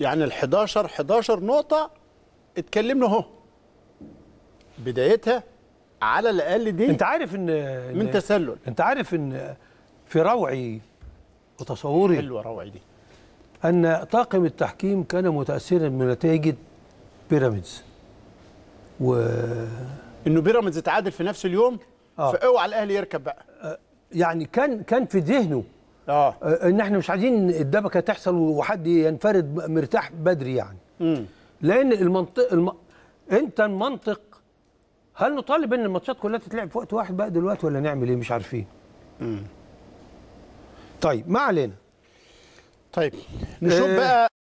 يعني ال 11 11 نقطه اتكلمنا اهو بدايتها على الاقل دي انت عارف ان من تسلل انت عارف ان في روعي وتصوري حلوه روعي دي ان طاقم التحكيم كان متاثرا بنتائج بيراميدز و انه بيراميدز اتعادل في نفس اليوم آه. فاوعى الاهلي يركب بقى يعني كان كان في ذهنه اه ان آه، آه، احنا مش عايزين الدبكه تحصل وحد ينفرد مرتاح بدري يعني مم. لان المنطق الم... انت المنطق هل نطالب ان الماتشات كلها تتلعب في وقت واحد بقى دلوقتي ولا نعمل ايه مش عارفين مم. طيب ما علينا طيب آه، نشوف بقى